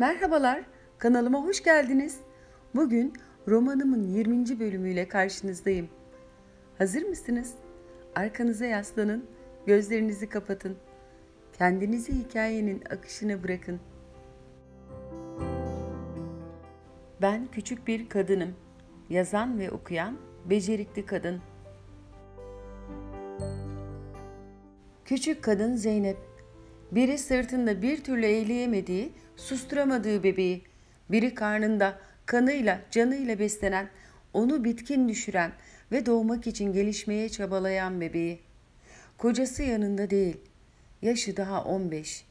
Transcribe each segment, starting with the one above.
Merhabalar, kanalıma hoş geldiniz. Bugün romanımın 20. bölümüyle karşınızdayım. Hazır mısınız? Arkanıza yaslanın, gözlerinizi kapatın. Kendinizi hikayenin akışına bırakın. Ben küçük bir kadınım. Yazan ve okuyan becerikli kadın. Küçük kadın Zeynep biri sırtında bir türlü eğleyemediği, susturamadığı bebeği, biri karnında kanıyla, canıyla beslenen, onu bitkin düşüren ve doğmak için gelişmeye çabalayan bebeği. Kocası yanında değil. Yaşı daha 15.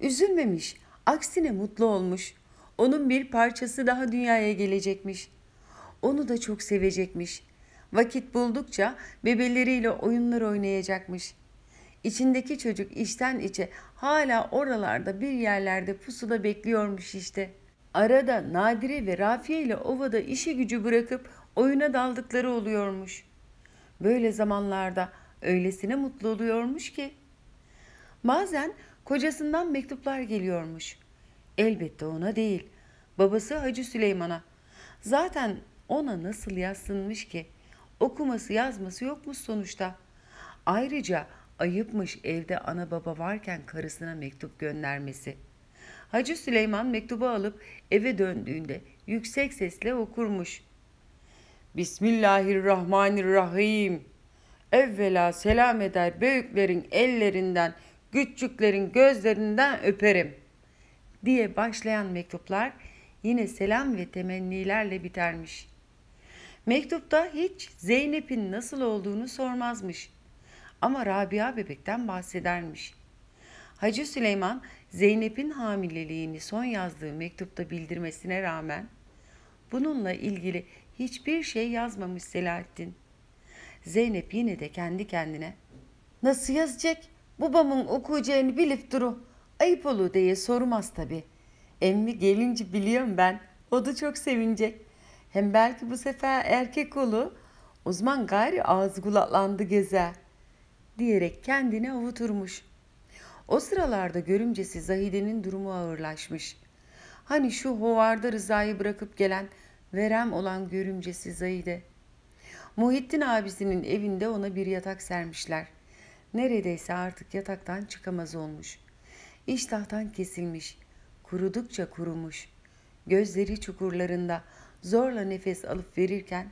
Üzülmemiş, aksine mutlu olmuş. Onun bir parçası daha dünyaya gelecekmiş. Onu da çok sevecekmiş. Vakit buldukça bebeleriyle oyunlar oynayacakmış.'' İçindeki çocuk içten içe hala oralarda bir yerlerde pusuda bekliyormuş işte. Arada Nadire ve Rafiye ile ovada işi gücü bırakıp oyuna daldıkları oluyormuş. Böyle zamanlarda öylesine mutlu oluyormuş ki. Bazen kocasından mektuplar geliyormuş. Elbette ona değil, babası Hacı Süleyman'a. Zaten ona nasıl yazsınmış ki? Okuması yazması yokmuş sonuçta. Ayrıca ayıpmış evde ana baba varken karısına mektup göndermesi. Hacı Süleyman mektubu alıp eve döndüğünde yüksek sesle okurmuş. Bismillahirrahmanirrahim. Evvela selam eder büyüklerin ellerinden, küçüklerin gözlerinden öperim. Diye başlayan mektuplar yine selam ve temennilerle bitermiş. Mektupta hiç Zeynep'in nasıl olduğunu sormazmış ama Rabia bebekten bahsedermiş. Hacı Süleyman Zeynep'in hamileliğini son yazdığı mektupta bildirmesine rağmen bununla ilgili hiçbir şey yazmamış Selahattin. Zeynep yine de kendi kendine nasıl yazacak babamın okuyacağını bilip duru ayıp olur diye sormaz tabi. Emmi gelince biliyorum ben o da çok sevinecek. Hem belki bu sefer erkek olur. Uzman gayri ağzı kulaklandı gezer diyerek kendini avuturmuş. O sıralarda görümcesi Zahide'nin durumu ağırlaşmış. Hani şu hovarda Rıza'yı bırakıp gelen verem olan görümcesi Zahide. Muhittin abisinin evinde ona bir yatak sermişler. Neredeyse artık yataktan çıkamaz olmuş. İştahtan kesilmiş, kurudukça kurumuş. Gözleri çukurlarında zorla nefes alıp verirken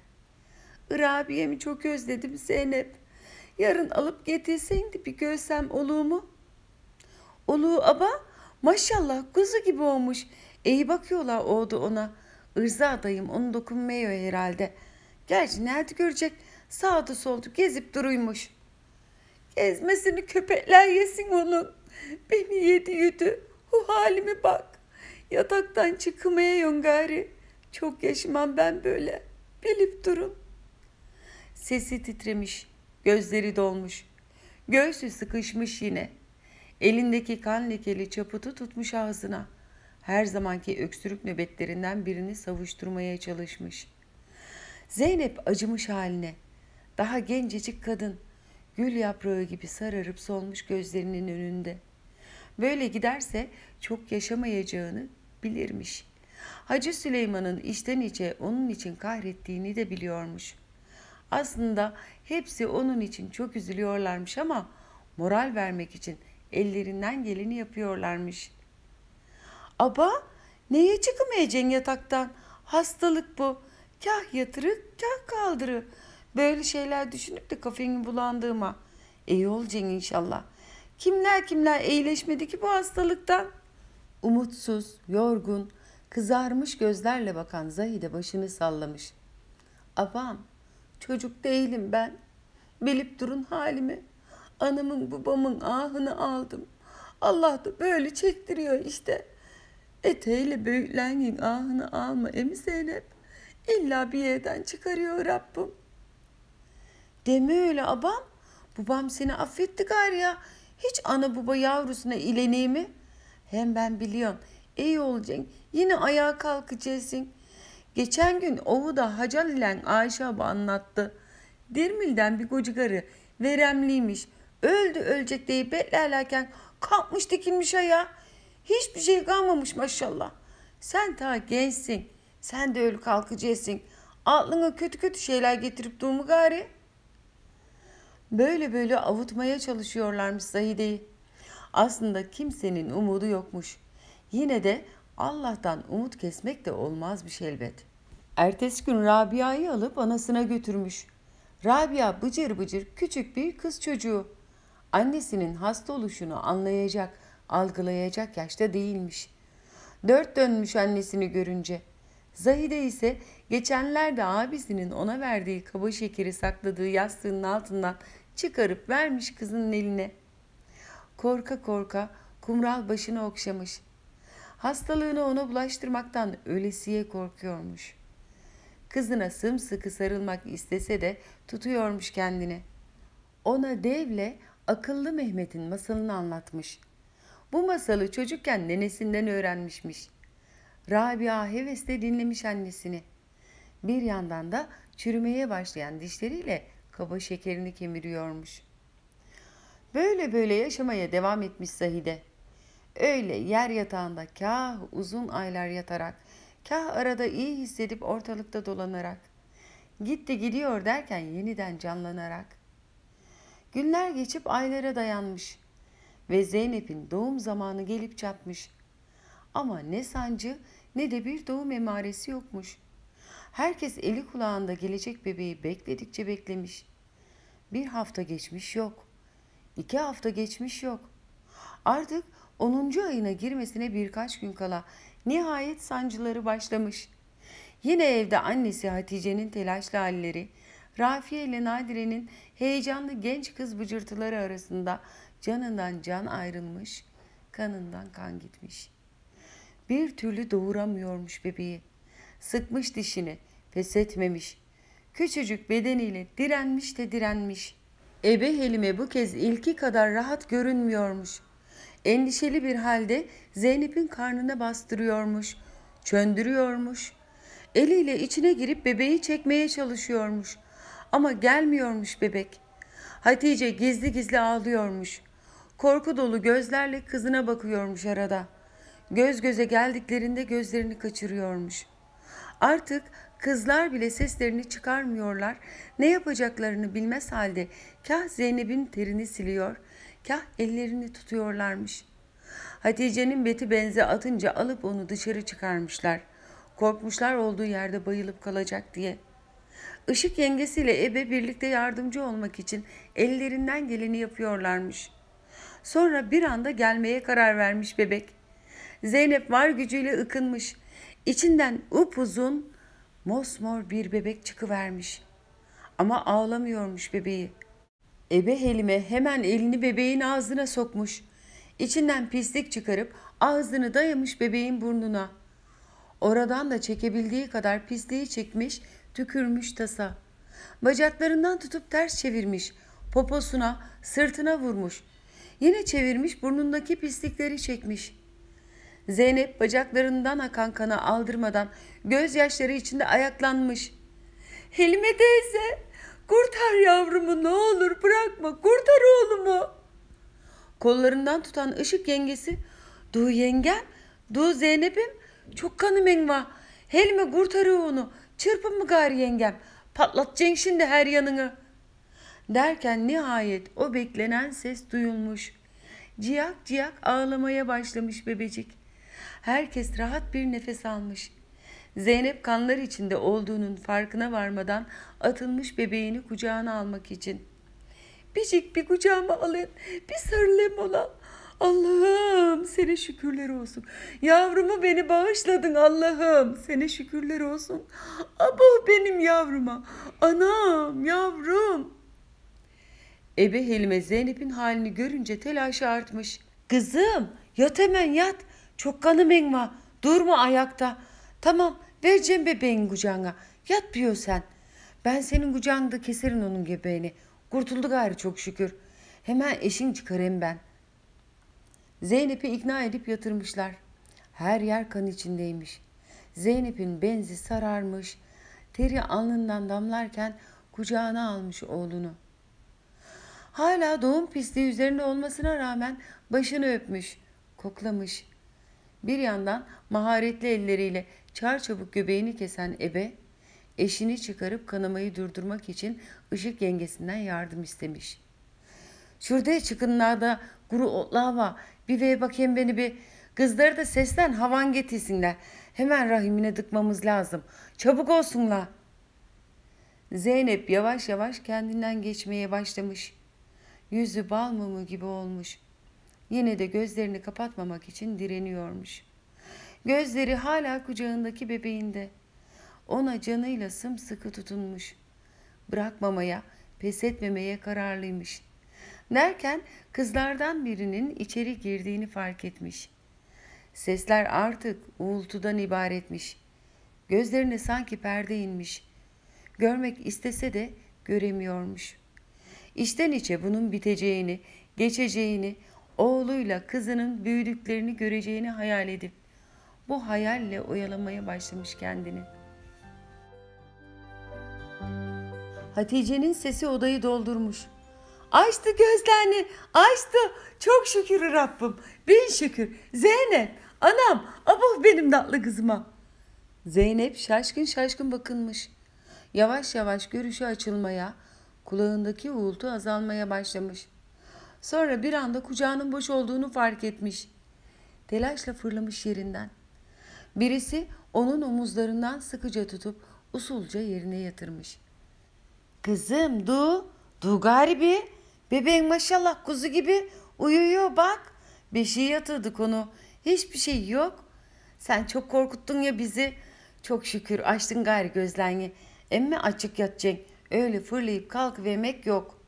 ''Irabiye'mi çok özledim Zeynep. Yarın alıp getirseydi bir görsem oluğumu. Oluğu aba maşallah kuzu gibi olmuş. İyi bakıyorlar oldu ona. Irza dayım onu dokunmuyor herhalde. Gerçi nerede görecek sağda solda gezip duruymuş. Gezmesini köpekler yesin onun. Beni yedi yüdü. Hu halimi bak. Yataktan çıkmaya gari. Çok yaşamam ben böyle. Bilip durun. Sesi titremiş. Gözleri dolmuş. Göğsü sıkışmış yine. Elindeki kan lekeli çaputu tutmuş ağzına. Her zamanki öksürük nöbetlerinden birini savuşturmaya çalışmış. Zeynep acımış haline. Daha gencecik kadın. Gül yaprağı gibi sararıp solmuş gözlerinin önünde. Böyle giderse çok yaşamayacağını bilirmiş. Hacı Süleyman'ın içten içe onun için kahrettiğini de biliyormuş. Aslında hepsi onun için çok üzülüyorlarmış ama moral vermek için ellerinden geleni yapıyorlarmış. Aba neye çıkamayacaksın yataktan? Hastalık bu. Kah yatırık, kah kaldırı. Böyle şeyler düşünüp de kafenin bulandığıma. İyi olacaksın inşallah. Kimler kimler iyileşmedi ki bu hastalıktan? Umutsuz, yorgun, kızarmış gözlerle bakan Zahide başını sallamış. Abam Çocuk değilim ben. Bilip durun halimi. Anamın babamın ahını aldım. Allah da böyle çektiriyor işte. Eteyle büyülenin ahını alma emi Zeynep. İlla bir yerden çıkarıyor Rabbim. Deme öyle abam. Babam seni affetti gari ya. Hiç ana baba yavrusuna ileneyim mi? Hem ben biliyorum. İyi olacaksın. Yine ayağa kalkacaksın. Geçen gün Ohu'da Hacal ile Ayşe abla anlattı. Dirmil'den bir kocigarı veremliymiş. Öldü ölecek deyip beklerlerken kalkmış dikilmiş aya, Hiçbir şey kalmamış maşallah. Sen ta gençsin. Sen de ölü kalkıcısın. Aklına kötü kötü şeyler getirip durmu gari. Böyle böyle avutmaya çalışıyorlarmış Zahide'yi. Aslında kimsenin umudu yokmuş. Yine de Allah'tan umut kesmek de olmaz bir şey elbet. Ertesi gün Rabia'yı alıp anasına götürmüş. Rabia bıcır bıcır küçük bir kız çocuğu. Annesinin hasta oluşunu anlayacak, algılayacak yaşta değilmiş. Dört dönmüş annesini görünce. Zahide ise geçenlerde abisinin ona verdiği kaba şekeri sakladığı yastığının altından çıkarıp vermiş kızın eline. Korka korka kumral başını okşamış. Hastalığını ona bulaştırmaktan ölesiye korkuyormuş. Kızına sımsıkı sarılmak istese de tutuyormuş kendini. Ona devle akıllı Mehmet'in masalını anlatmış. Bu masalı çocukken nenesinden öğrenmişmiş. Rabia hevesle dinlemiş annesini. Bir yandan da çürümeye başlayan dişleriyle kaba şekerini kemiriyormuş. Böyle böyle yaşamaya devam etmiş Zahide. Öyle yer yatağında kah uzun aylar yatarak, kah arada iyi hissedip ortalıkta dolanarak, gitti gidiyor derken yeniden canlanarak. Günler geçip aylara dayanmış ve Zeynep'in doğum zamanı gelip çatmış. Ama ne sancı ne de bir doğum emaresi yokmuş. Herkes eli kulağında gelecek bebeği bekledikçe beklemiş. Bir hafta geçmiş yok. İki hafta geçmiş yok. Artık 10. ayına girmesine birkaç gün kala nihayet sancıları başlamış. Yine evde annesi Hatice'nin telaşlı halleri, Rafiye ile Nadire'nin heyecanlı genç kız bıcırtıları arasında canından can ayrılmış, kanından kan gitmiş. Bir türlü doğuramıyormuş bebeği. Sıkmış dişini, pes etmemiş. Küçücük bedeniyle direnmiş de direnmiş. Ebe Helime bu kez ilki kadar rahat görünmüyormuş.'' endişeli bir halde Zeynep'in karnına bastırıyormuş, çöndürüyormuş. Eliyle içine girip bebeği çekmeye çalışıyormuş. Ama gelmiyormuş bebek. Hatice gizli gizli ağlıyormuş. Korku dolu gözlerle kızına bakıyormuş arada. Göz göze geldiklerinde gözlerini kaçırıyormuş. Artık kızlar bile seslerini çıkarmıyorlar. Ne yapacaklarını bilmez halde kah Zeynep'in terini siliyor.'' kah ellerini tutuyorlarmış. Hatice'nin beti benze atınca alıp onu dışarı çıkarmışlar. Korkmuşlar olduğu yerde bayılıp kalacak diye. Işık yengesiyle Ebe birlikte yardımcı olmak için ellerinden geleni yapıyorlarmış. Sonra bir anda gelmeye karar vermiş bebek. Zeynep var gücüyle ıkınmış. İçinden upuzun, mosmor bir bebek çıkıvermiş. Ama ağlamıyormuş bebeği. Ebe Helime hemen elini bebeğin ağzına sokmuş. İçinden pislik çıkarıp ağzını dayamış bebeğin burnuna. Oradan da çekebildiği kadar pisliği çekmiş, tükürmüş tasa. Bacaklarından tutup ters çevirmiş, poposuna, sırtına vurmuş. Yine çevirmiş, burnundaki pislikleri çekmiş.'' Zeynep bacaklarından akan kana aldırmadan gözyaşları içinde ayaklanmış. Helime teyze Kurtar yavrumu ne olur bırakma kurtar oğlumu. Kollarından tutan ışık yengesi Du yengem, du Zeynep'im çok kanım menva. Helme kurtarıyor onu. Çırpın mı gari yengem? Patlatacaksın şimdi her yanını. Derken nihayet o beklenen ses duyulmuş. Ciyak ciyak ağlamaya başlamış bebecik. Herkes rahat bir nefes almış. Zeynep kanlar içinde olduğunun farkına varmadan atılmış bebeğini kucağına almak için. Bicik bir kucağıma alın, bir sarılayım ona. Allah'ım sene şükürler olsun. Yavrumu beni bağışladın Allah'ım. Sene şükürler olsun. Abo benim yavruma. Anam yavrum. Ebe Helime Zeynep'in halini görünce telaşı artmış. Kızım yat hemen yat. Çok kanım engva. Durma ayakta. Tamam vereceğim bebeğin kucağına. Yat bir sen. Ben senin kucağında keserim onun göbeğini. Kurtuldu gayrı çok şükür. Hemen eşin çıkarayım ben. Zeynep'i ikna edip yatırmışlar. Her yer kan içindeymiş. Zeynep'in benzi sararmış. Teri alnından damlarken kucağına almış oğlunu. Hala doğum pisliği üzerinde olmasına rağmen başını öpmüş, koklamış. Bir yandan maharetli elleriyle Çarçabuk göbeğini kesen ebe eşini çıkarıp kanamayı durdurmak için ışık yengesinden yardım istemiş. Şurada çıkınlarda guru otlava bir ve bakayım beni bir kızları da sesten havan getirsinler. Hemen rahimine dıkmamız lazım. Çabuk olsunla. Zeynep yavaş yavaş kendinden geçmeye başlamış. Yüzü bal mumu gibi olmuş. Yine de gözlerini kapatmamak için direniyormuş.'' Gözleri hala kucağındaki bebeğinde. Ona canıyla sımsıkı tutunmuş. Bırakmamaya, pes etmemeye kararlıymış. Derken kızlardan birinin içeri girdiğini fark etmiş. Sesler artık uğultudan ibaretmiş. Gözlerine sanki perde inmiş. Görmek istese de göremiyormuş. İçten içe bunun biteceğini, geçeceğini, oğluyla kızının büyüdüklerini göreceğini hayal edip bu hayalle oyalamaya başlamış kendini. Hatice'nin sesi odayı doldurmuş. Açtı gözlerini, açtı. Çok şükür Rabbim, bin şükür. Zeynep, anam, abuh benim tatlı kızıma. Zeynep şaşkın şaşkın bakınmış. Yavaş yavaş görüşü açılmaya, kulağındaki uğultu azalmaya başlamış. Sonra bir anda kucağının boş olduğunu fark etmiş. Telaşla fırlamış yerinden. Birisi onun omuzlarından sıkıca tutup usulca yerine yatırmış. Kızım du, du garibi. Bebeğin maşallah kuzu gibi uyuyor bak. Beşiği şey yatırdık onu. Hiçbir şey yok. Sen çok korkuttun ya bizi. Çok şükür açtın gayri gözlerini. Emme açık yatacaksın. Öyle fırlayıp kalk kalkıvermek yok.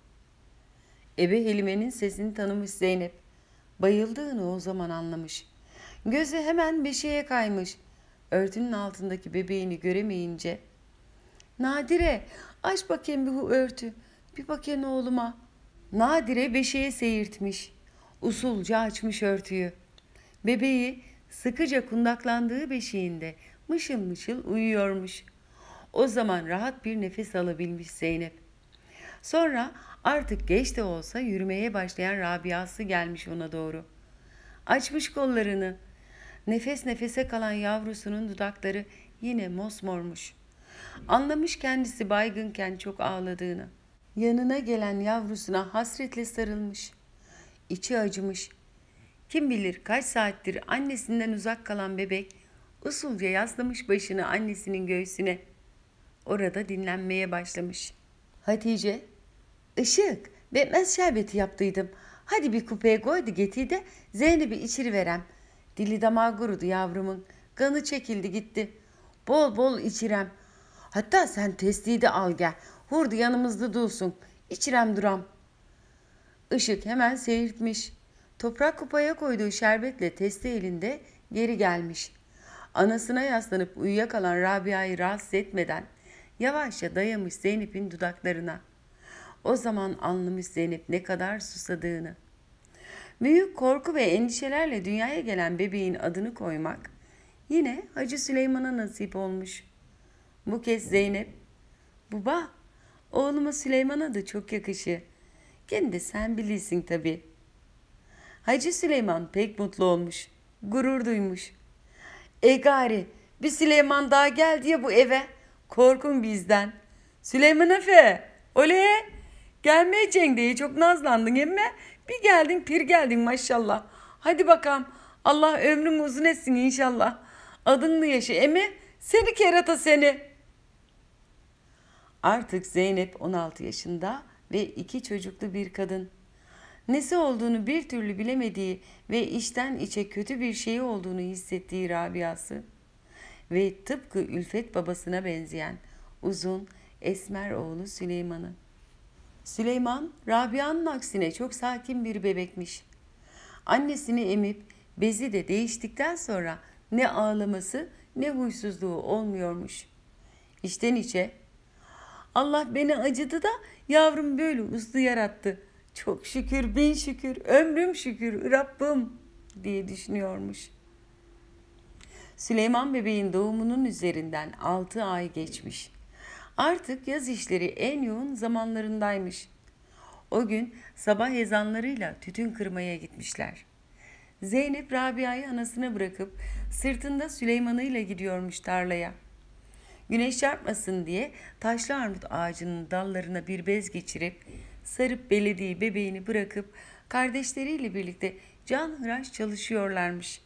Ebe Helime'nin sesini tanımış Zeynep. Bayıldığını o zaman anlamış. Gözü hemen bir kaymış. Örtünün altındaki bebeğini göremeyince Nadire aç bakayım bir bu örtü. Bir bakayım oğluma. Nadire beşiğe seyirtmiş. Usulca açmış örtüyü. Bebeği sıkıca kundaklandığı beşiğinde mışıl mışıl uyuyormuş. O zaman rahat bir nefes alabilmiş Zeynep. Sonra artık geç de olsa yürümeye başlayan Rabia'sı gelmiş ona doğru. Açmış kollarını. Nefes nefese kalan yavrusunun dudakları yine mosmormuş. Anlamış kendisi baygınken çok ağladığını. Yanına gelen yavrusuna hasretle sarılmış. İçi acımış. Kim bilir kaç saattir annesinden uzak kalan bebek usulca yaslamış başını annesinin göğsüne. Orada dinlenmeye başlamış. Hatice, Işık, betmez şerbeti yaptıydım. Hadi bir kupeye koydu getir de Zeynep'i içeri verem. Dili damağı gurudu yavrumun. Kanı çekildi gitti. Bol bol içirem. Hatta sen testiyi de al gel. Hurdu yanımızda dursun. İçirem duram. Işık hemen seyirtmiş. Toprak kupaya koyduğu şerbetle testi elinde geri gelmiş. Anasına yaslanıp uyuyakalan Rabia'yı rahatsız etmeden yavaşça dayamış Zeynep'in dudaklarına. O zaman anlamış Zeynep ne kadar susadığını.'' Büyük korku ve endişelerle dünyaya gelen bebeğin adını koymak yine Hacı Süleyman'a nasip olmuş. Bu kez Zeynep, "Baba, oğluma Süleyman adı çok yakışır. Kendi sen bilirsin tabii." Hacı Süleyman pek mutlu olmuş, gurur duymuş. "E gari, bir Süleyman daha geldi ya bu eve. Korkun bizden. Süleyman Efe, oley, gelmeyeceksin diye çok nazlandın emme. Bir geldin pir geldin maşallah. Hadi bakalım Allah ömrüm uzun etsin inşallah. Adınlı yaşa emi seni kerata seni. Artık Zeynep 16 yaşında ve iki çocuklu bir kadın. Nesi olduğunu bir türlü bilemediği ve içten içe kötü bir şey olduğunu hissettiği Rabia'sı ve tıpkı Ülfet babasına benzeyen uzun esmer oğlu Süleyman'ı. Süleyman Rabia'nın aksine çok sakin bir bebekmiş. Annesini emip bezi de değiştikten sonra ne ağlaması ne huysuzluğu olmuyormuş. İçten içe Allah beni acıdı da yavrum böyle uslu yarattı. Çok şükür bin şükür ömrüm şükür Rabbim diye düşünüyormuş. Süleyman bebeğin doğumunun üzerinden 6 ay geçmiş. Artık yaz işleri en yoğun zamanlarındaymış. O gün sabah ezanlarıyla tütün kırmaya gitmişler. Zeynep Rabia'yı anasına bırakıp sırtında Süleyman'ıyla gidiyormuş tarlaya. Güneş çarpmasın diye taşlı armut ağacının dallarına bir bez geçirip sarıp belediği bebeğini bırakıp kardeşleriyle birlikte can hıraş çalışıyorlarmış.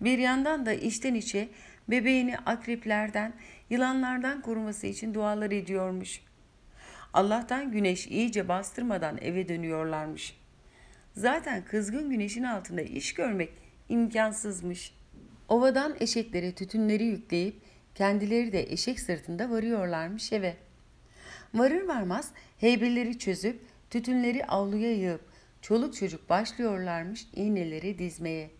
Bir yandan da içten içe bebeğini akreplerden, yılanlardan koruması için dualar ediyormuş. Allah'tan güneş iyice bastırmadan eve dönüyorlarmış. Zaten kızgın güneşin altında iş görmek imkansızmış. Ovadan eşeklere tütünleri yükleyip kendileri de eşek sırtında varıyorlarmış eve. Varır varmaz heybeleri çözüp tütünleri avluya yığıp çoluk çocuk başlıyorlarmış iğneleri dizmeye.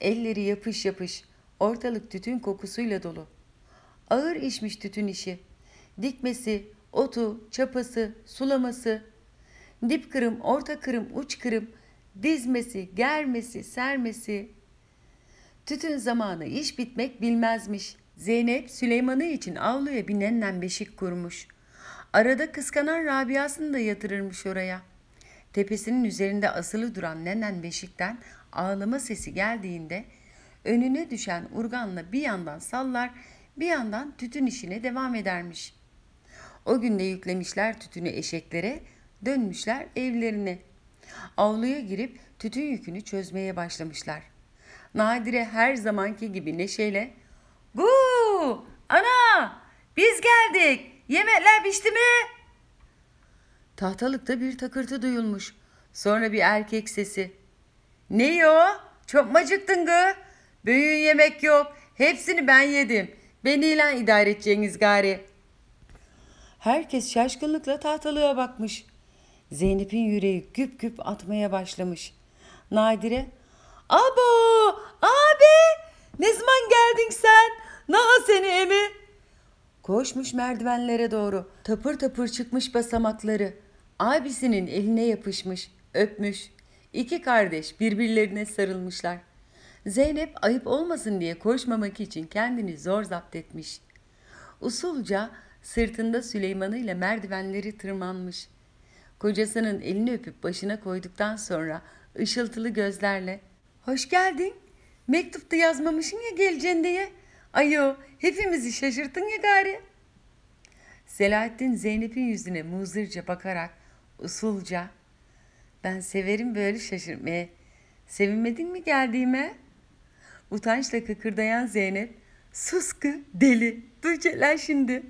Elleri yapış yapış, ortalık tütün kokusuyla dolu. Ağır işmiş tütün işi. Dikmesi, otu, çapası, sulaması, dip kırım, orta kırım, uç kırım, dizmesi, germesi, sermesi. Tütün zamanı iş bitmek bilmezmiş. Zeynep Süleyman'ı için avluya binenle beşik kurmuş. Arada kıskanan Rabia'sını da yatırırmış oraya. Tepesinin üzerinde asılı duran nenen beşikten ağlama sesi geldiğinde önüne düşen urganla bir yandan sallar bir yandan tütün işine devam edermiş. O gün de yüklemişler tütünü eşeklere, dönmüşler evlerine. Avluya girip tütün yükünü çözmeye başlamışlar. Nadire her zamanki gibi neşeyle "Bu, Ana! Biz geldik! Yemekler pişti mi?'' Tahtalıkta bir takırtı duyulmuş. Sonra bir erkek sesi. ''Ne o? Çok mu acıktın gı? Büyüğün yemek yok. Hepsini ben yedim.'' Beni ilan idare edeceğiniz gari. Herkes şaşkınlıkla tahtalığa bakmış. Zeynep'in yüreği güp güp atmaya başlamış. Nadire, Abo, abi, ne zaman geldin sen? Naha seni emi. Koşmuş merdivenlere doğru. Tapır tapır çıkmış basamakları. Abisinin eline yapışmış, öpmüş. İki kardeş birbirlerine sarılmışlar. Zeynep ayıp olmasın diye koşmamak için kendini zor zapt etmiş. Usulca sırtında Süleyman'ı ile merdivenleri tırmanmış. Kocasının elini öpüp başına koyduktan sonra ışıltılı gözlerle ''Hoş geldin. Mektupta yazmamışın ya geleceğin diye. Ayo hepimizi şaşırttın ya gari.'' Selahattin Zeynep'in yüzüne muzırca bakarak usulca ''Ben severim böyle şaşırmaya. Sevinmedin mi geldiğime?'' Utançla kıkırdayan Zeynep sıskı deli duyacaklar şimdi.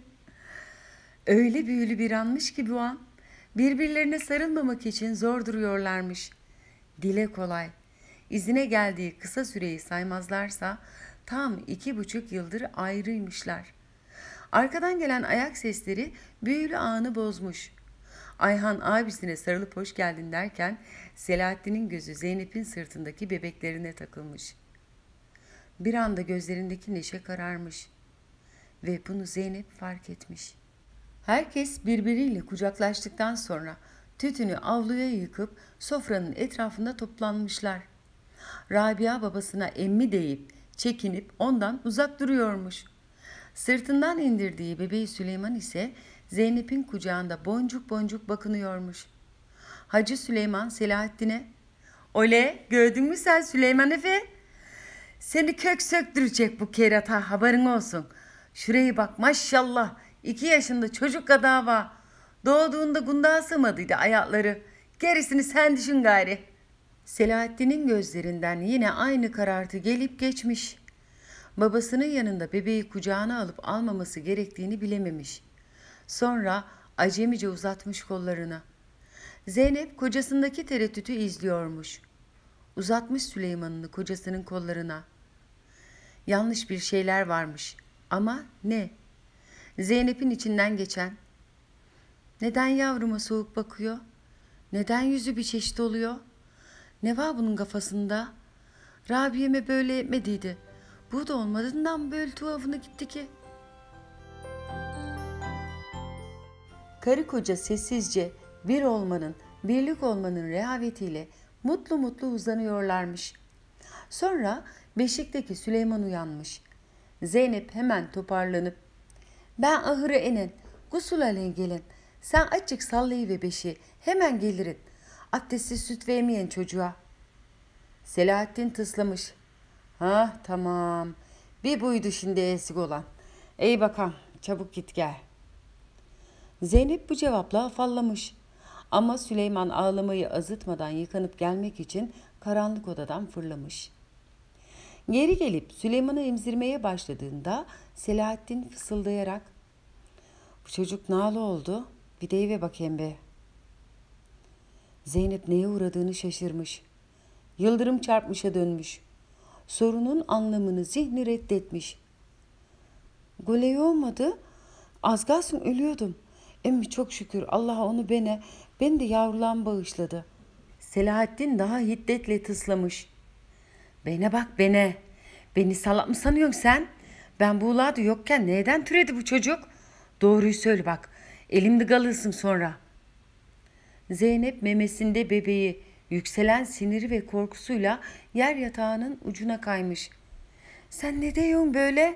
Öyle büyülü bir anmış ki bu an birbirlerine sarılmamak için zor duruyorlarmış. Dile kolay. İzine geldiği kısa süreyi saymazlarsa tam iki buçuk yıldır ayrıymışlar. Arkadan gelen ayak sesleri büyülü anı bozmuş. Ayhan abisine sarılıp hoş geldin derken Selahattin'in gözü Zeynep'in sırtındaki bebeklerine takılmış.'' Bir anda gözlerindeki neşe kararmış ve bunu Zeynep fark etmiş. Herkes birbiriyle kucaklaştıktan sonra tütünü avluya yıkıp sofranın etrafında toplanmışlar. Rabia babasına emmi deyip çekinip ondan uzak duruyormuş. Sırtından indirdiği bebeği Süleyman ise Zeynep'in kucağında boncuk boncuk bakınıyormuş. Hacı Süleyman Selahattin'e ''Ole gördün mü sen Süleyman Efe?'' Seni kök söktürecek bu kerata haberin olsun. Şurayı bak maşallah. iki yaşında çocuk kadava. Doğduğunda gunda sığmadıydı ayakları. Gerisini sen düşün gayri. Selahattin'in gözlerinden yine aynı karartı gelip geçmiş. Babasının yanında bebeği kucağına alıp almaması gerektiğini bilememiş. Sonra acemice uzatmış kollarını. Zeynep kocasındaki tereddütü izliyormuş.'' uzatmış Süleyman'ını kocasının kollarına. Yanlış bir şeyler varmış ama ne? Zeynep'in içinden geçen. Neden yavruma soğuk bakıyor? Neden yüzü bir çeşit oluyor? Ne var bunun kafasında? Rabiye'me böyle etmediydi. Bu da olmadığından böyle tuhafına gitti ki. Karı koca sessizce bir olmanın, birlik olmanın rehavetiyle mutlu mutlu uzanıyorlarmış. Sonra beşikteki Süleyman uyanmış. Zeynep hemen toparlanıp ''Ben ahırı enin, gusul alen gelin. Sen açık sallayı ve beşi, hemen gelirin. Abdestsiz süt vermeyen çocuğa.'' Selahattin tıslamış. Ha tamam, bir buydu şimdi eksik olan. İyi bakalım, çabuk git gel.'' Zeynep bu cevapla afallamış. Ama Süleyman ağlamayı azıtmadan yıkanıp gelmek için karanlık odadan fırlamış. Geri gelip Süleyman'ı emzirmeye başladığında Selahattin fısıldayarak ''Bu çocuk nalı oldu, bir de eve bakayım be.'' Zeynep neye uğradığını şaşırmış. Yıldırım çarpmışa dönmüş. Sorunun anlamını zihni reddetmiş. Goley olmadı. Az kalsın ölüyordum. Emmi çok şükür Allah onu bene Beni de yavrulan bağışladı. Selahattin daha hiddetle tıslamış. Bene bak bene. Beni salak mı sanıyorsun sen? Ben bu ulağı yokken neden türedi bu çocuk? Doğruyu söyle bak. Elimde kalırsın sonra. Zeynep memesinde bebeği yükselen siniri ve korkusuyla yer yatağının ucuna kaymış. Sen ne diyorsun böyle?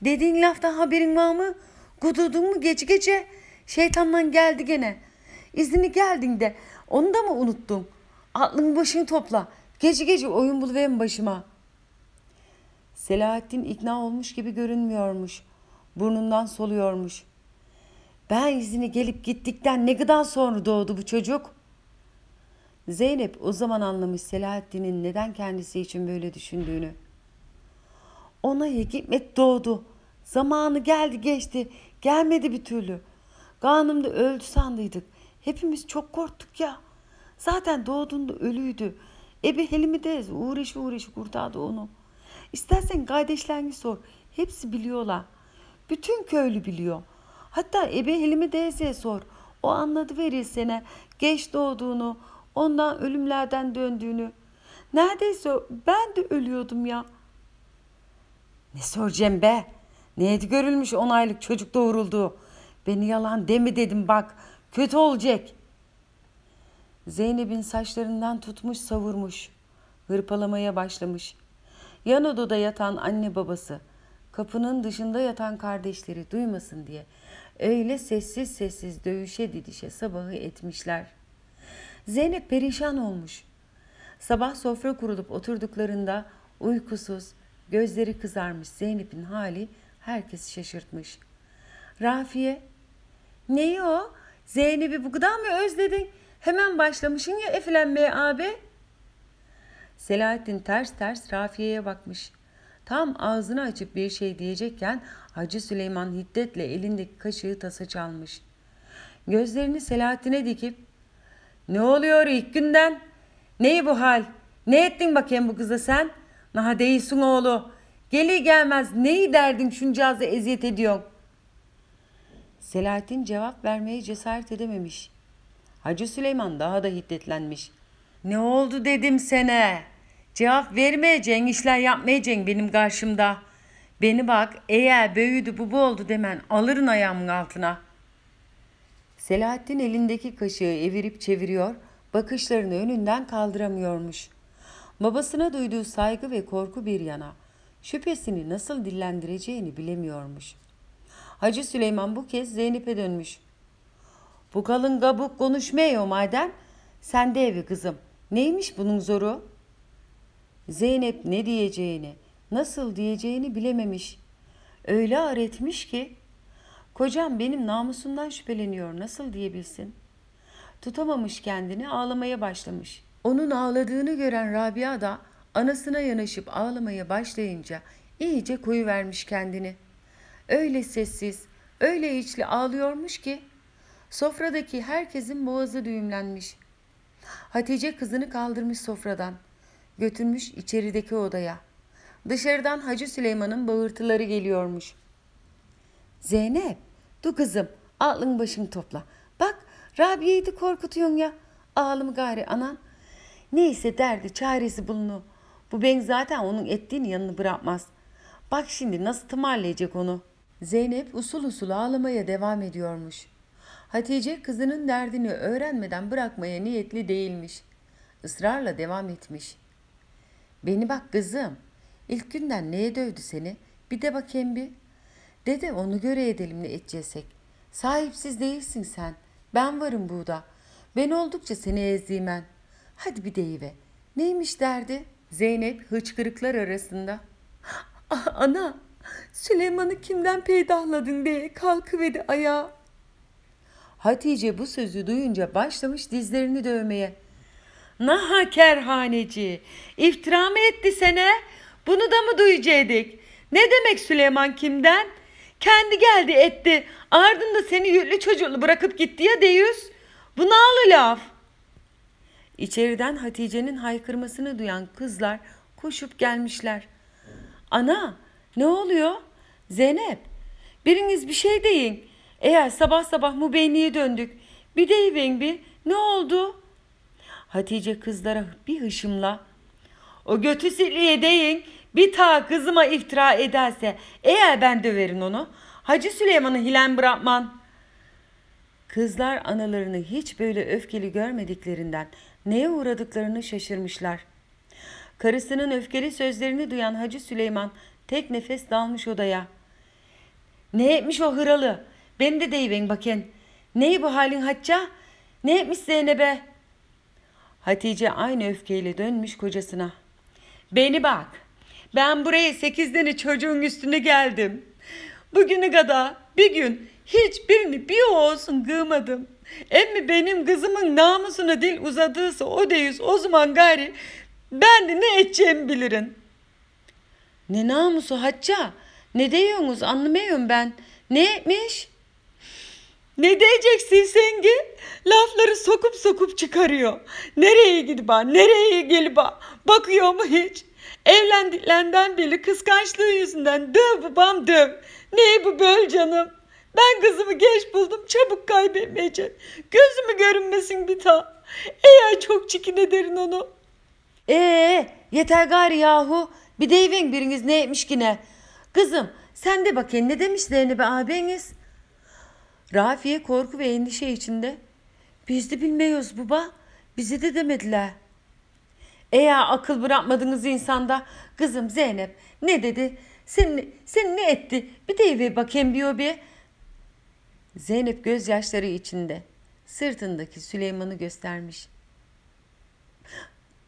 Dediğin laftan haberin var mı? Gudurdun mu gece gece? Şeytandan geldi gene.'' İzini geldiğinde onu da mı unuttun? Aklını başını topla. Gece gece oyun buluverin başıma. Selahattin ikna olmuş gibi görünmüyormuş. Burnundan soluyormuş. Ben izini gelip gittikten ne kadar sonra doğdu bu çocuk? Zeynep o zaman anlamış Selahattin'in neden kendisi için böyle düşündüğünü. Ona hikmet doğdu. Zamanı geldi geçti. Gelmedi bir türlü. Kanımda öldü sandıydık. Hepimiz çok korktuk ya. Zaten doğduğunda ölüydü. Ebe helimi de uğraş uğraş kurtardı onu. İstersen kardeşlerini sor. Hepsi biliyorlar. Bütün köylü biliyor. Hatta Ebe Helimi Deyze'ye sor. O anladı verir sene geç doğduğunu, ondan ölümlerden döndüğünü. Neredeyse ben de ölüyordum ya. Ne soracağım be? Neydi görülmüş on aylık çocuk doğuruldu. Beni yalan demi dedim bak. Kötü olacak. Zeynep'in saçlarından tutmuş savurmuş. Hırpalamaya başlamış. Yan odada yatan anne babası, kapının dışında yatan kardeşleri duymasın diye öyle sessiz sessiz dövüşe didişe sabahı etmişler. Zeynep perişan olmuş. Sabah sofra kurulup oturduklarında uykusuz, gözleri kızarmış Zeynep'in hali herkesi şaşırtmış. Rafiye, neyi o? Zeynep'i bu kadar mı özledin? Hemen başlamışın ya eflenmeye abi. Selahattin ters ters Rafiye'ye bakmış. Tam ağzını açıp bir şey diyecekken Hacı Süleyman hiddetle elindeki kaşığı tasa çalmış. Gözlerini Selahattin'e dikip ''Ne oluyor ilk günden? Neyi bu hal? Ne ettin bakayım bu kıza sen? Naha değilsin oğlu. Geli gelmez neyi derdin şuncağıza eziyet ediyorsun? Selahattin cevap vermeye cesaret edememiş. Hacı Süleyman daha da hiddetlenmiş. Ne oldu dedim sene? Cevap vermeyeceksin, işler yapmayacaksın benim karşımda. Beni bak, eğer büyüdü bu bu oldu demen alırın ayağımın altına. Selahattin elindeki kaşığı evirip çeviriyor, bakışlarını önünden kaldıramıyormuş. Babasına duyduğu saygı ve korku bir yana, şüphesini nasıl dillendireceğini bilemiyormuş.'' Hacı Süleyman bu kez Zeynep'e dönmüş. Bu kalın gabuk konuşmuyor madem. Sen de evi kızım. Neymiş bunun zoru? Zeynep ne diyeceğini, nasıl diyeceğini bilememiş. Öyle aretmiş ki kocam benim namusumdan şüpheleniyor nasıl diyebilsin? Tutamamış kendini ağlamaya başlamış. Onun ağladığını gören Rabia da anasına yanaşıp ağlamaya başlayınca iyice koyu vermiş kendini. Öyle sessiz, öyle içli ağlıyormuş ki sofradaki herkesin boğazı düğümlenmiş. Hatice kızını kaldırmış sofradan. Götürmüş içerideki odaya. Dışarıdan Hacı Süleyman'ın bağırtıları geliyormuş. Zeynep, du kızım, aklın başını topla. Bak, Rabia'yı da korkutuyorsun ya. Ağlım gari anan. Neyse derdi, çaresi bulunu. Bu ben zaten onun ettiğini yanını bırakmaz. Bak şimdi nasıl tımarlayacak onu.'' Zeynep usul usul ağlamaya devam ediyormuş. Hatice kızının derdini öğrenmeden bırakmaya niyetli değilmiş. Israrla devam etmiş. Beni bak kızım. İlk günden neye dövdü seni? Bir de bakayım bir. Dede onu göre edelim ne edeceksek. Sahipsiz değilsin sen. Ben varım burada. Ben oldukça seni ezdiğimen. Hadi bir deyive. Neymiş derdi? Zeynep hıçkırıklar arasında. Ah, ana Süleyman'ı kimden peydahladın diye kalkıverdi ayağa. Hatice bu sözü duyunca başlamış dizlerini dövmeye. Naha kerhaneci, iftira mı etti sene? Bunu da mı duyacaktık? Ne demek Süleyman kimden? Kendi geldi etti, ardında seni yüklü çocuğunu bırakıp gitti ya deyüz. Bu nalı laf. İçeriden Hatice'nin haykırmasını duyan kızlar koşup gelmişler. Ana ne oluyor? Zeynep, biriniz bir şey deyin. Eğer sabah sabah mübeyniye döndük. Bir deyin bir. Ne oldu? Hatice kızlara bir hışımla. O götü silliye deyin. Bir ta kızıma iftira ederse eğer ben döverin onu. Hacı Süleyman'ı hilen bırakman. Kızlar analarını hiç böyle öfkeli görmediklerinden neye uğradıklarını şaşırmışlar. Karısının öfkeli sözlerini duyan Hacı Süleyman Tek nefes dalmış odaya. Ne etmiş o hıralı? Ben de deyiven bakın. Neyi bu halin Hacca? Ne etmiş Zeynep'e? Hatice aynı öfkeyle dönmüş kocasına. Beni bak. Ben buraya sekizdeni çocuğun üstüne geldim. Bugünü kadar bir gün hiçbirini bir olsun gığmadım. Emmi benim kızımın namusuna dil uzadıysa o deyiz o zaman gari ben de ne edeceğimi bilirim.'' Ne namusu hacca? Ne diyorsunuz anlamıyorum ben. Ne etmiş? Ne diyeceksin sengi? Lafları sokup sokup çıkarıyor. Nereye gidip ha? Nereye gelip ha? Bakıyor mu hiç? Evlendiklerinden beri kıskançlığı yüzünden döv babam döv. Ne bu böl canım? Ben kızımı geç buldum çabuk kaybetmeyecek. Gözümü görünmesin bir ta. Eğer çok çikin ederin onu. Ee yeter gari yahu. Bir deyiverin biriniz ne etmiş yine. Kızım sen de bakayım ne demiş Zeynep'e abiniz? Rafiye korku ve endişe içinde. Biz de bilmiyoruz baba. Bize de demediler. Eğer akıl bırakmadınız insanda. Kızım Zeynep ne dedi? Sen, sen ne etti? Bir deyiver bakayım bir o bir. Zeynep gözyaşları içinde sırtındaki Süleyman'ı göstermiş.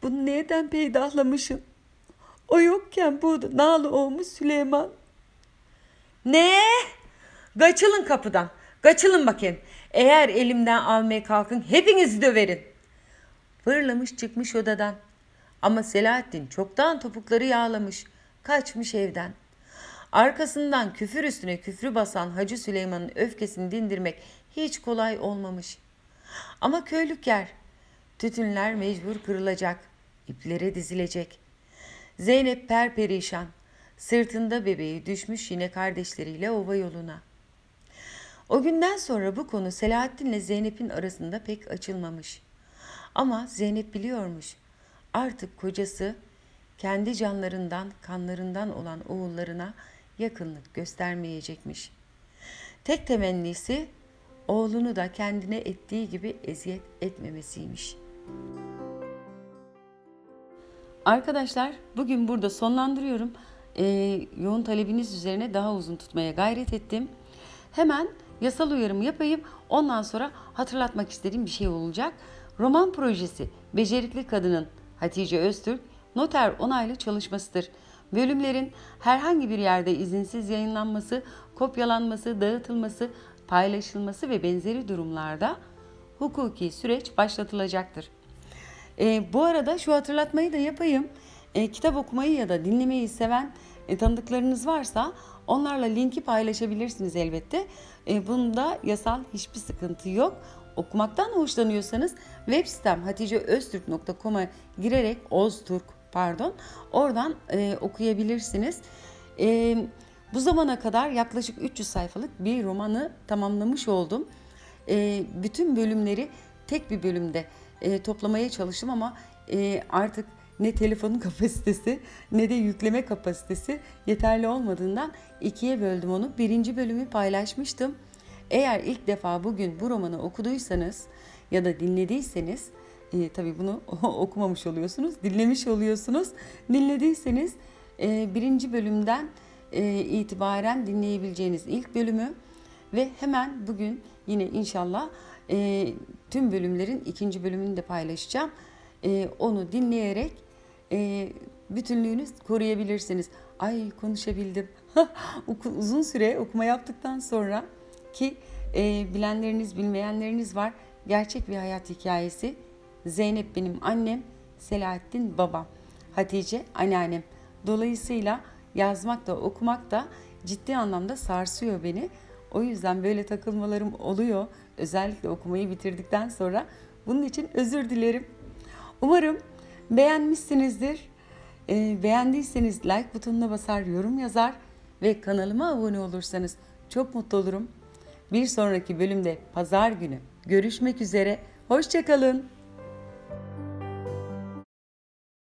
Bunu neden peydahlamışım? O yokken burada nalı olmuş Süleyman. Ne? Kaçılın kapıdan. Kaçılın bakayım. Eğer elimden almaya kalkın hepinizi döverin. Fırlamış çıkmış odadan. Ama Selahattin çoktan topukları yağlamış. Kaçmış evden. Arkasından küfür üstüne küfrü basan Hacı Süleyman'ın öfkesini dindirmek hiç kolay olmamış. Ama köylük yer. Tütünler mecbur kırılacak. iplere dizilecek.'' Zeynep perperişan. Sırtında bebeği düşmüş yine kardeşleriyle ova yoluna. O günden sonra bu konu Selahattin'le Zeynep'in arasında pek açılmamış. Ama Zeynep biliyormuş. Artık kocası kendi canlarından, kanlarından olan oğullarına yakınlık göstermeyecekmiş. Tek temennisi oğlunu da kendine ettiği gibi eziyet etmemesiymiş.'' Arkadaşlar bugün burada sonlandırıyorum. Ee, yoğun talebiniz üzerine daha uzun tutmaya gayret ettim. Hemen yasal uyarımı yapayım. Ondan sonra hatırlatmak istediğim bir şey olacak. Roman projesi Becerikli Kadının Hatice Öztürk noter onaylı çalışmasıdır. Bölümlerin herhangi bir yerde izinsiz yayınlanması, kopyalanması, dağıtılması, paylaşılması ve benzeri durumlarda hukuki süreç başlatılacaktır. E, bu arada şu hatırlatmayı da yapayım. E, kitap okumayı ya da dinlemeyi seven e, tanıdıklarınız varsa onlarla linki paylaşabilirsiniz elbette. E, bunda yasal hiçbir sıkıntı yok. Okumaktan hoşlanıyorsanız web sitem haticeöztürk.com'a girerek ozturk pardon oradan e, okuyabilirsiniz. E, bu zamana kadar yaklaşık 300 sayfalık bir romanı tamamlamış oldum. E, bütün bölümleri tek bir bölümde e, toplamaya çalıştım ama e, artık ne telefonun kapasitesi ne de yükleme kapasitesi yeterli olmadığından ikiye böldüm onu. Birinci bölümü paylaşmıştım. Eğer ilk defa bugün bu romanı okuduysanız ya da dinlediyseniz e, tabii bunu okumamış oluyorsunuz, dinlemiş oluyorsunuz. Dinlediyseniz e, birinci bölümden e, itibaren dinleyebileceğiniz ilk bölümü ve hemen bugün yine inşallah e, tüm bölümlerin ikinci bölümünü de paylaşacağım. E, onu dinleyerek e, bütünlüğünü koruyabilirsiniz. Ay konuşabildim. Uzun süre okuma yaptıktan sonra ki e, bilenleriniz bilmeyenleriniz var. Gerçek bir hayat hikayesi. Zeynep benim annem, Selahattin babam, Hatice anneannem. Dolayısıyla yazmak da okumak da ciddi anlamda sarsıyor beni. O yüzden böyle takılmalarım oluyor özellikle okumayı bitirdikten sonra bunun için özür dilerim. Umarım beğenmişsinizdir. E, beğendiyseniz like butonuna basar, yorum yazar ve kanalıma abone olursanız çok mutlu olurum. Bir sonraki bölümde pazar günü görüşmek üzere. Hoşçakalın.